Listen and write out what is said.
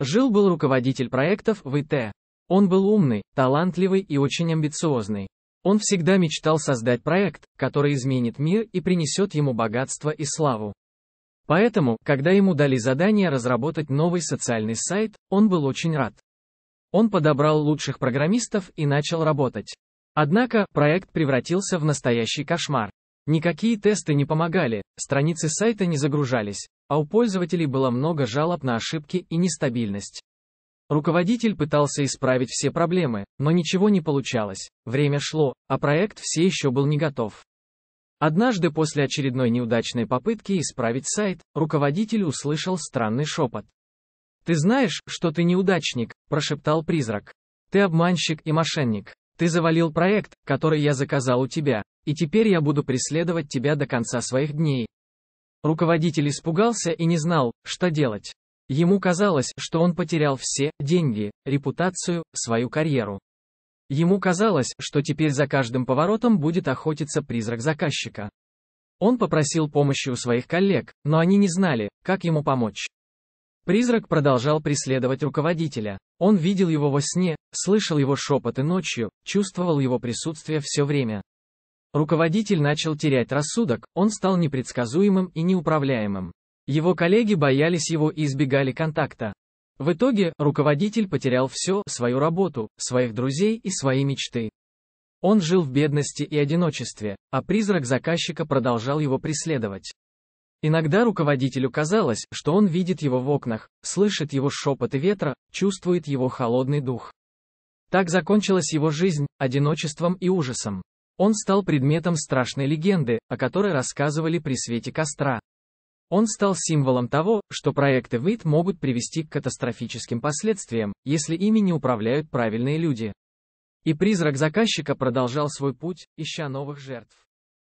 Жил-был руководитель проектов в ИТ. Он был умный, талантливый и очень амбициозный. Он всегда мечтал создать проект, который изменит мир и принесет ему богатство и славу. Поэтому, когда ему дали задание разработать новый социальный сайт, он был очень рад. Он подобрал лучших программистов и начал работать. Однако, проект превратился в настоящий кошмар. Никакие тесты не помогали, страницы сайта не загружались, а у пользователей было много жалоб на ошибки и нестабильность. Руководитель пытался исправить все проблемы, но ничего не получалось, время шло, а проект все еще был не готов. Однажды после очередной неудачной попытки исправить сайт, руководитель услышал странный шепот. «Ты знаешь, что ты неудачник», – прошептал призрак. «Ты обманщик и мошенник. Ты завалил проект, который я заказал у тебя, и теперь я буду преследовать тебя до конца своих дней, Руководитель испугался и не знал, что делать. Ему казалось, что он потерял все деньги, репутацию, свою карьеру. Ему казалось, что теперь за каждым поворотом будет охотиться призрак заказчика. Он попросил помощи у своих коллег, но они не знали, как ему помочь. Призрак продолжал преследовать руководителя. Он видел его во сне, слышал его шепоты ночью, чувствовал его присутствие все время. Руководитель начал терять рассудок, он стал непредсказуемым и неуправляемым. Его коллеги боялись его и избегали контакта. В итоге, руководитель потерял все, свою работу, своих друзей и свои мечты. Он жил в бедности и одиночестве, а призрак заказчика продолжал его преследовать. Иногда руководителю казалось, что он видит его в окнах, слышит его шепоты ветра, чувствует его холодный дух. Так закончилась его жизнь, одиночеством и ужасом. Он стал предметом страшной легенды, о которой рассказывали при свете костра. Он стал символом того, что проекты ВИД могут привести к катастрофическим последствиям, если ими не управляют правильные люди. И призрак заказчика продолжал свой путь, ища новых жертв.